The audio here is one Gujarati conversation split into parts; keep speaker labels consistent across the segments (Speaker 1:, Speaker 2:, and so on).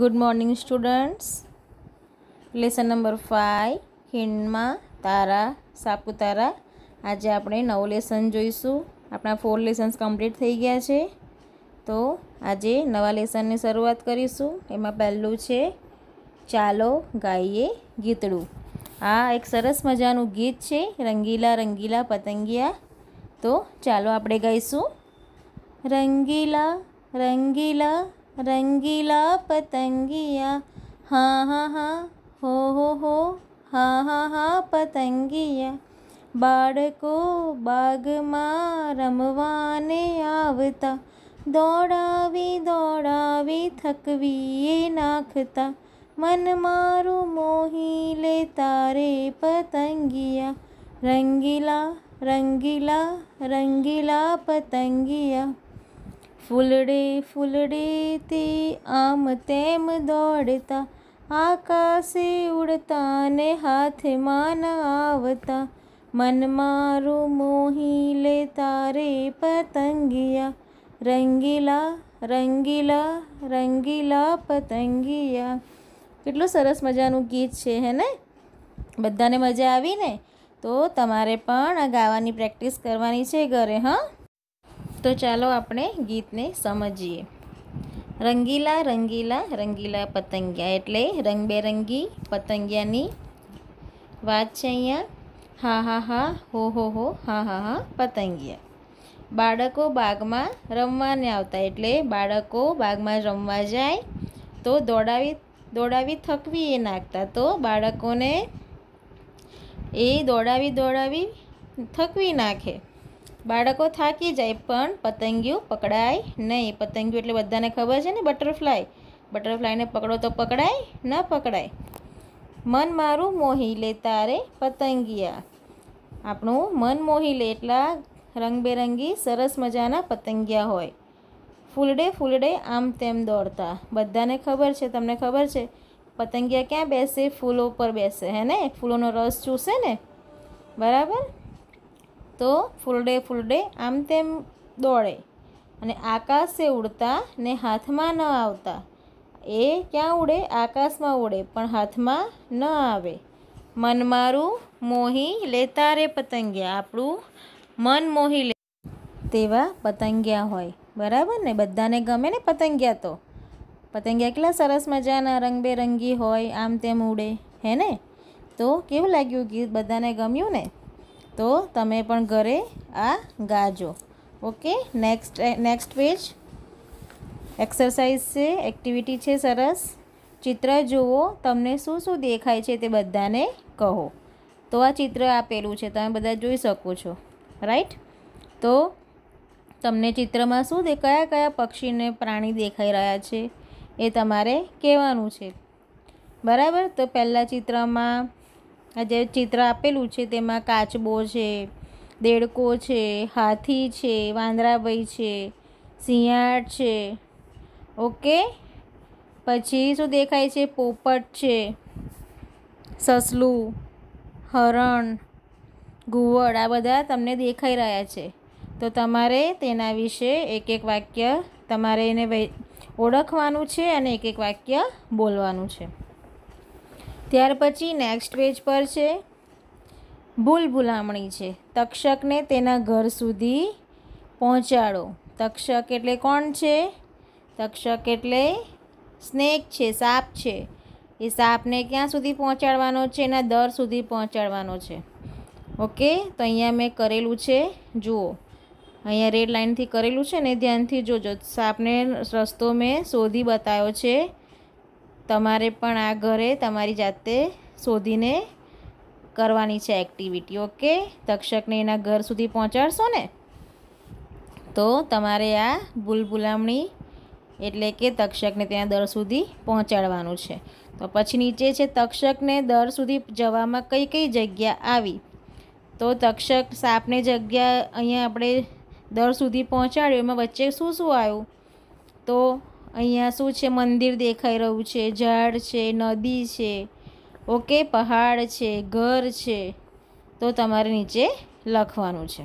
Speaker 1: good morning students lesson number five ખીણમાં તારા સાપુતારા આજે આપણે નવું લેસન જોઈશું આપણા ફોર લેસન્સ કમ્પ્લીટ થઈ ગયા છે તો આજે નવા લેસનની શરૂઆત કરીશું એમાં પહેલું છે ચાલો ગાઈએ ગીતડું આ એક સરસ મજાનું ગીત છે રંગીલા રંગીલા પતંગિયા તો ચાલો આપણે ગાઈશું રંગીલા રંગીલા રંગીલા પતંગિયા હા હા હા હો હો હો હા હા હા પતંગિયા બાળકો બાગમાં રમવાને આવતા દોડાવી દોડાવી થકવીએ નાખતા મન મારું મોહી લે તારે પતંગિયા રંગીલા રંગીલા રંગીલા પતંગિયા ફૂલડે ફૂલડે તે આમ તેમ દોડતા આકાશે ઉડતા ને હાથમાં ન આવતા મન મારું મોહી લે તારે પતંગિયા રંગીલા રંગીલા રંગીલા પતંગિયા કેટલું સરસ મજાનું ગીત છે હે ને બધાને મજા આવી ને તો તમારે પણ આ ગાવાની પ્રેક્ટિસ કરવાની છે ઘરે હા તો ચાલો આપણે ગીતને સમજીએ રંગીલા રંગીલા રંગીલા પતંગિયા એટલે રંગબેરંગી પતંગિયાની વાત છે અહીંયા હા હા હા હો હો હો હા હા હા પતંગિયા બાળકો બાગમાં રમવાને આવતા એટલે બાળકો બાગમાં રમવા જાય તો દોડાવી દોડાવી થકવી એ નાખતા તો બાળકોને એ દોડાવી દોડાવી થકવી નાખે બાળકો થાકી જાય પણ પતંગિયું પકડાય નહીં પતંગિયું એટલે બધાને ખબર છે ને બટરફ્લાય બટરફ્લાયને પકડો તો પકડાય ન પકડાય મન મારું મોહી લે તારે પતંગિયા આપણું મન મોહી લે એટલા રંગબેરંગી સરસ મજાના પતંગિયા હોય ફૂલડે ફૂલડે આમ તેમ દોડતા બધાને ખબર છે તમને ખબર છે પતંગિયા ક્યાં બેસે ફૂલો પર બેસે હે ને ફૂલોનો રસ ચૂસે ને બરાબર તો ફૂલડે ફૂલડે આમ તેમ દોડે અને આકાશે ઉડતા ને હાથમાં ન આવતા એ ક્યાં ઉડે આકાશમાં ઉડે પણ હાથમાં ન આવે મન મારું મોહી લેતા રે પતંગિયા આપણું મન મોહી લે તેવા પતંગિયા હોય બરાબર ને બધાને ગમે ને પતંગિયા તો પતંગિયા કેટલા સરસ મજાના રંગબેરંગી હોય આમ તેમ ઉડે હે ને તો કેવું લાગ્યું ગીત બધાને ગમ્યું ને તો તમે પણ ઘરે આ ગાજો okay next next page exercise છે એક્ટિવિટી છે સરસ ચિત્ર જુઓ તમને શું શું દેખાય છે તે બધાને કહો તો આ ચિત્ર આપેલું છે તમે બધા જોઈ શકો છો રાઈટ તો તમને ચિત્રમાં શું દે કયા કયા પક્ષીને પ્રાણી દેખાઈ રહ્યા છે એ તમારે કહેવાનું છે બરાબર તો પહેલાં ચિત્રમાં આ જે ચિત્ર આપેલું છે તેમાં કાચબો છે દેડકો છે હાથી છે વાંદરાભાઈ છે શિયાળ છે ઓકે પછી શું દેખાય છે પોપટ છે સસલું હરણ ઘુવડ આ બધા તમને દેખાઈ રહ્યા છે તો તમારે તેના વિશે એક એક વાક્ય તમારે એને ઓળખવાનું છે અને એક એક વાક્ય બોલવાનું છે ત્યાર પછી નેક્સ્ટ પેજ પર છે ભૂલ ભૂલામણી છે તક્ષકને તેના ઘર સુધી પહોંચાડો તક્ષક એટલે કોણ છે તક્ષક એટલે સ્નેક છે સાપ છે એ સાપને ક્યાં સુધી પહોંચાડવાનો છે એના દર સુધી પહોંચાડવાનો છે ઓકે તો અહીંયા મેં કરેલું છે જુઓ અહીંયા રેડ લાઇનથી કરેલું છે ને ધ્યાનથી જોજો સાપને રસ્તો મેં શોધી બતાવ્યો છે તમારે પણ આ ઘરે તમારી જાતે શોધીને કરવાની છે એક્ટિવિટી ઓકે તક્ષકને એના ઘર સુધી પહોંચાડશો ને તો તમારે આ ભૂલભુલામણી એટલે કે તક્ષકને ત્યાં દર સુધી પહોંચાડવાનું છે તો પછી નીચે છે તક્ષકને દર સુધી જવામાં કઈ કઈ જગ્યા આવી તો તક્ષક સાપને જગ્યા અહીંયા આપણે દર સુધી પહોંચાડ્યું એમાં વચ્ચે શું શું આવ્યું તો અહીંયા શું છે મંદિર દેખાઈ રહ્યું છે ઝાડ છે નદી છે ઓકે પહાડ છે ઘર છે તો તમારે નીચે લખવાનું છે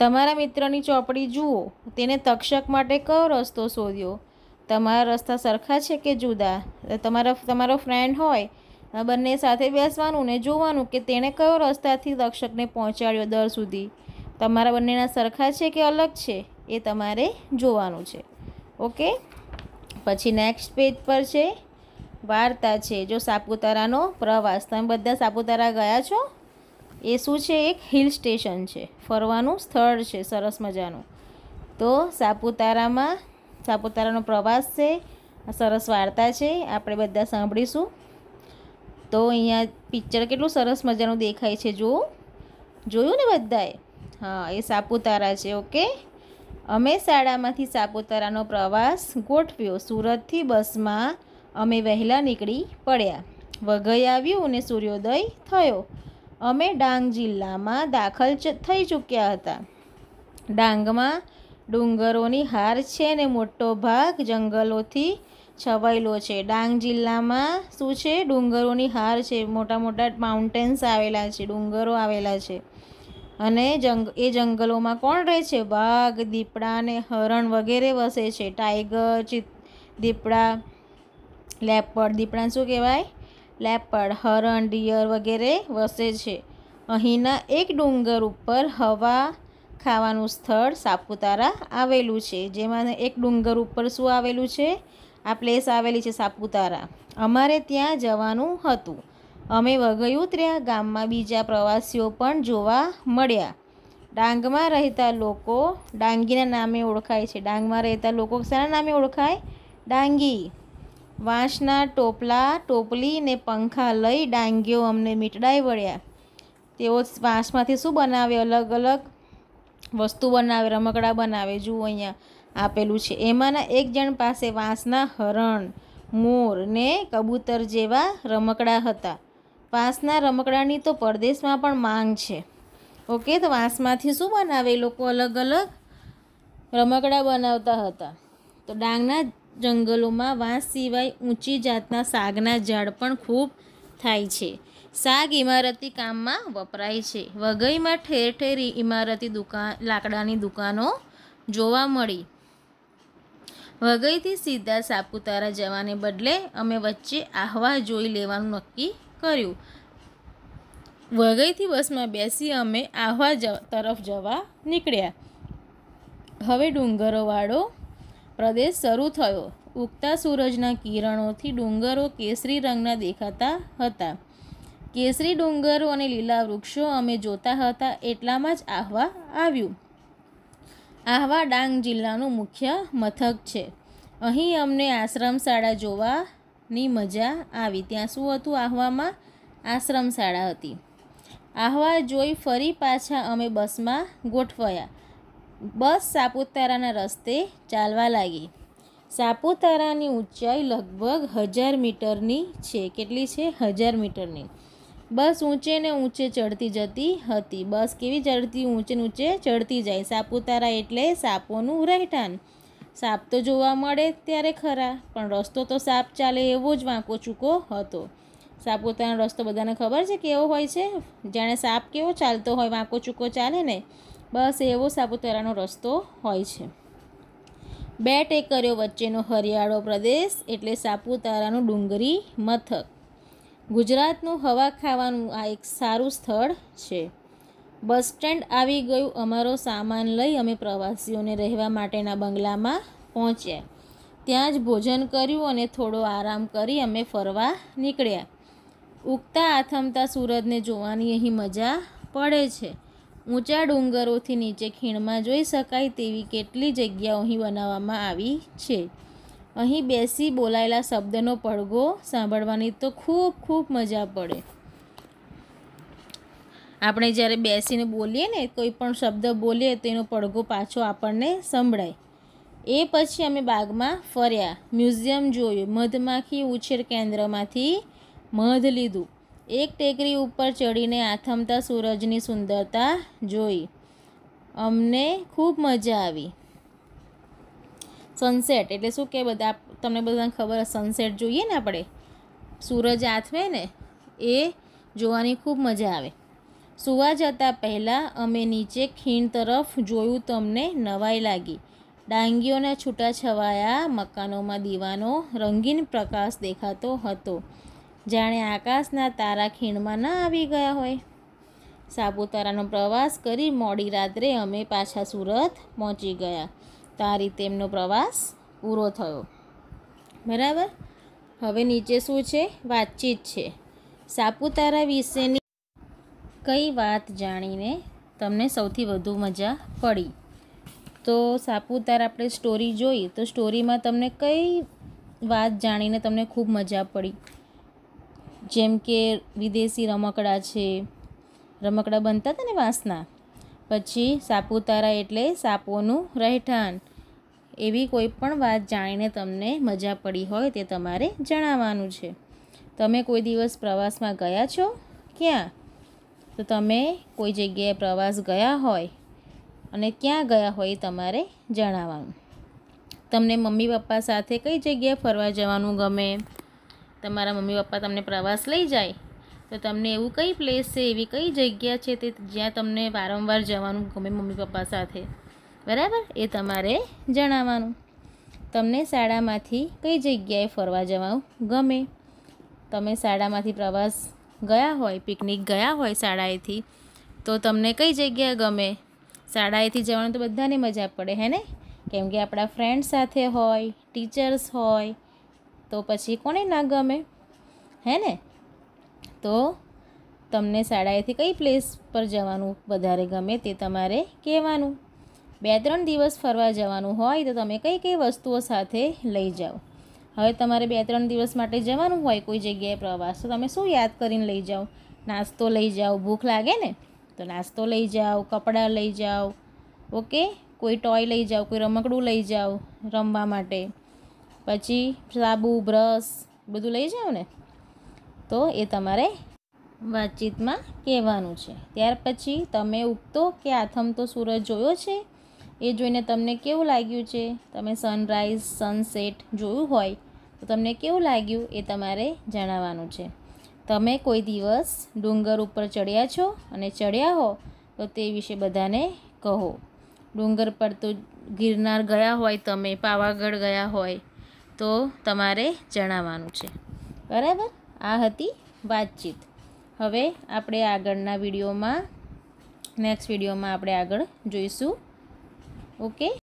Speaker 1: તમારા મિત્રની ચોપડી જુઓ તેને તક્ષક માટે કયો રસ્તો શોધ્યો તમારા રસ્તા સરખા છે કે જુદા તમારા તમારો ફ્રેન્ડ હોય બંને સાથે બેસવાનું ને જોવાનું કે તેણે કયો રસ્તાથી તક્ષકને પહોંચાડ્યો દર સુધી તમારા બંનેના સરખા છે કે અલગ છે એ તમારે જોવાનું છે ઓકે પછી નેક્સ્ટ પેજ પર છે વાર્તા છે જો સાપુતારાનો પ્રવાસ તમે બધા સાપુતારા ગયા છો એ શું છે એક હિલ સ્ટેશન છે ફરવાનું સ્થળ છે સરસ મજાનું તો સાપુતારામાં સાપુતારાનો પ્રવાસ છે સરસ વાર્તા છે આપણે બધા સાંભળીશું તો અહીંયા પિક્ચર કેટલું સરસ મજાનું દેખાય છે જુઓ જોયું ને બધાએ હા એ સાપુતારા છે ઓકે અમે શાળામાંથી સાપુતારાનો પ્રવાસ ગોઠવ્યો સુરતથી બસમાં અમે વહેલા નીકળી પડ્યા વઘઈ આવ્યું અને સૂર્યોદય થયો અમે ડાંગ જિલ્લામાં દાખલ થઈ ચૂક્યા હતા ડાંગમાં ડુંગરોની હાર છે ને મોટો ભાગ જંગલોથી છવાયેલો છે ડાંગ જિલ્લામાં શું છે ડુંગરોની હાર છે મોટા મોટા માઉન્ટેન્સ આવેલા છે ડુંગરો આવેલા છે અને જંગ એ જંગલોમાં કોણ રહે છે વાઘ દીપડા અને હરણ વગેરે વસે છે ટાઈગર ચિત દીપડા લેપડ દીપડા શું કહેવાય લેપડ હરણ ડિયર વગેરે વસે છે અહીંના એક ડુંગર ઉપર હવા ખાવાનું સ્થળ સાપુતારા આવેલું છે જેમાં એક ડુંગર ઉપર શું આવેલું છે આ પ્લેસ આવેલી છે સાપુતારા અમારે ત્યાં જવાનું હતું અમે વગયુત્ર્યા ગામમાં બીજા પ્રવાસીઓ પણ જોવા મળ્યા ડાંગમાં રહેતા લોકો ડાંગીના નામે ઓળખાય છે ડાંગમાં રહેતા લોકો શાના નામે ઓળખાય ડાંગી વાંસના ટોપલા ટોપલી ને પંખા લઈ ડાંગીઓ અમને મીટડાઈ વળ્યા તેઓ વાંસમાંથી શું બનાવે અલગ અલગ વસ્તુ બનાવે રમકડા બનાવે જુઓ અહીંયા આપેલું છે એમાંના એક જણ પાસે વાંસના હરણ મોર ને કબૂતર જેવા રમકડા હતા વાંસના રમકડાની તો પરદેશમાં પણ માંગ છે ઓકે તો વાંસમાંથી શું બનાવે લોકો અલગ અલગ રમકડા બનાવતા હતા તો ડાંગના જંગલોમાં વાંસ સિવાય ઊંચી જાતના સાગના ઝાડ પણ ખૂબ થાય છે સાગ ઇમારતી કામમાં વપરાય છે વઘઈમાં ઠેર ઠેર ઇમારતી દુકાન લાકડાની દુકાનો જોવા મળી વઘઈથી સીધા સાપુતારા જવાને બદલે અમે વચ્ચે આહવા જોઈ લેવાનું નક્કી કર્યું વઘઈથી બસમાં બેસી અમે આહવા તરફ જવા નીકળ્યા હવે ડુંગરોવાળો પ્રદેશ શરૂ થયો ઉગતા સૂરજના કિરણોથી ડુંગરો કેસરી રંગના દેખાતા હતા કેસરી ડુંગરો અને લીલા વૃક્ષો અમે જોતા હતા એટલામાં જ આહવા આવ્યું આહવા ડાંગ જિલ્લાનું મુખ્ય મથક છે અહીં અમને આશ્રમ શાળા જોવા ની મજા આવી ત્યાં શું હતું આહવામાં આશ્રમ શાળા હતી આહવા જોઈ ફરી પાછા અમે બસમાં ગોઠવાયા બસ સાપુતારાના રસ્તે ચાલવા લાગી સાપુતારાની ઊંચાઈ લગભગ હજાર મીટરની છે કેટલી છે હજાર મીટરની બસ ઊંચે ને ઊંચે ચડતી જતી હતી બસ કેવી ચડતી ઊંચે ઊંચે ચડતી જાય સાપુતારા એટલે સાપોનું રહેઠાણ સાપ તો જોવા મળે ત્યારે ખરા પણ રસ્તો તો સાપ ચાલે એવો જ વાંકો ચૂકો હતો સાપ પોતાનો રસ્તો બધાને ખબર છે કેવો હોય છે જાણે સાપ કેવો ચાલતો હોય વાંકો ચૂકો ચાલે ને બસ એવો સાપુતારાનો રસ્તો હોય છે બે ટેકરીઓ વચ્ચેનો હરિયાળો પ્રદેશ એટલે સાપુતારાનું ડુંગરી મથક ગુજરાતનું હવા ખાવાનું આ એક સારું સ્થળ છે બસ સ્ટેન્ડ આવી ગયું અમારો સામાન લઈ અમે પ્રવાસીઓને રહેવા માટેના બંગલામાં પહોંચ્યા ત્યાં જ ભોજન કર્યું અને થોડો આરામ કરી અમે ફરવા નીકળ્યા ઉગતા આથમતા સૂરજને જોવાની અહીં મજા પડે છે ઊંચા ડુંગરોથી નીચે ખીણમાં જોઈ શકાય તેવી કેટલી જગ્યાઓ અહીં બનાવવામાં આવી છે અહીં બેસી બોલાયેલા શબ્દનો પડઘો સાંભળવાની તો ખૂબ ખૂબ મજા પડે આપણે જ્યારે બેસીને બોલીએ ને કોઈ પણ શબ્દ બોલીએ તો એનો પડઘો પાછો આપણને સંભળાય એ પછી અમે બાગમાં ફર્યા મ્યુઝિયમ જોયું મધમાખી ઉછેર કેન્દ્રમાંથી મધ લીધું એક ટેકરી ઉપર ચડીને આથમતા સૂરજની સુંદરતા જોઈ અમને ખૂબ મજા આવી સનસેટ એટલે શું કે બધા તમને બધાને ખબર સનસેટ જોઈએ ને આપણે સૂરજ આથમે ને એ જોવાની ખૂબ મજા આવે સૂવા જતા પહેલાં અમે નીચે ખીણ તરફ જોયું તમને નવાઈ લાગી ડાંગીઓના છૂટાછવાયા મકાનોમાં દીવાનો રંગીન પ્રકાશ દેખાતો હતો જાણે આકાશના તારા ખીણમાં ન આવી ગયા હોય સાપુતારાનો પ્રવાસ કરી મોડી રાત્રે અમે પાછા સુરત પહોંચી ગયા તારી તેમનો પ્રવાસ પૂરો થયો બરાબર હવે નીચે શું છે વાતચીત છે સાપુતારા વિશેની કઈ વાત જાણીને તમને સૌથી વધુ મજા પડી તો સાપુતારા આપણે સ્ટોરી જોઈ તો સ્ટોરીમાં તમને કઈ વાત જાણીને તમને ખૂબ મજા પડી જેમ કે વિદેશી રમકડા છે રમકડા બનતા હતા ને વાંસના પછી સાપુતારા એટલે સાપોનું રહેઠાણ એવી કોઈ પણ વાત જાણીને તમને મજા પડી હોય તે તમારે જણાવવાનું છે તમે કોઈ દિવસ પ્રવાસમાં ગયા છો ક્યાં તો તમે કોઈ જગ્યાએ પ્રવાસ ગયા હોય અને ક્યાં ગયા હોય તમારે જણાવવાનું તમને મમ્મી પપ્પા સાથે કઈ જગ્યાએ ફરવા જવાનું ગમે તમારા મમ્મી પપ્પા તમને પ્રવાસ લઈ જાય તો તમને એવું કઈ પ્લેસ છે એવી કઈ જગ્યા છે તે જ્યાં તમને વારંવાર જવાનું ગમે મમ્મી પપ્પા સાથે બરાબર એ તમારે જણાવવાનું તમને શાળામાંથી કઈ જગ્યાએ ફરવા જવાનું ગમે તમે શાળામાંથી પ્રવાસ ગયા હોય પિકનિક ગયા હોય શાળાએથી તો તમને કઈ જગ્યા ગમે શાળાએથી જવાનું તો બધાને મજા પડે હે ને કેમ કે આપણા ફ્રેન્ડ સાથે હોય ટીચર્સ હોય તો પછી કોને ના ગમે હે ને તો તમને શાળાએથી કઈ પ્લેસ પર જવાનું વધારે ગમે તે તમારે કહેવાનું બે ત્રણ દિવસ ફરવા જવાનું હોય તો તમે કઈ કઈ વસ્તુઓ સાથે લઈ જાઓ હવે તમારે બે ત્રણ દિવસ માટે જવાનું હોય કોઈ જગ્યાએ પ્રવાસ તો તમે શું યાદ કરીને લઈ જાઓ નાસ્તો લઈ જાઓ ભૂખ લાગે ને તો નાસ્તો લઈ જાઓ કપડાં લઈ જાઓ ઓકે કોઈ ટોય લઈ જાઓ કોઈ રમકડું લઈ જાઓ રમવા માટે પછી સાબુ બ્રશ બધું લઈ જાઓ ને તો એ તમારે વાતચીતમાં કહેવાનું છે ત્યાર પછી તમે ઉગતો કે આથમતો સૂરજ જોયો છે એ જોઈને તમને કેવું લાગ્યું છે તમે સનરાઈઝ સનસેટ જોયું હોય તો તમને કેવું લાગ્યું એ તમારે જણાવવાનું છે તમે કોઈ દિવસ ડુંગર ઉપર ચડ્યા છો અને ચડ્યા હો તો તે વિશે બધાને કહો ડુંગર પર તો ગિરનાર ગયા હોય તમે પાવાગઢ ગયા હોય તો તમારે જણાવવાનું છે બરાબર આ હતી વાતચીત હવે આપણે આગળના વિડીયોમાં નેક્સ્ટ વિડીયોમાં આપણે આગળ જોઈશું ઓકે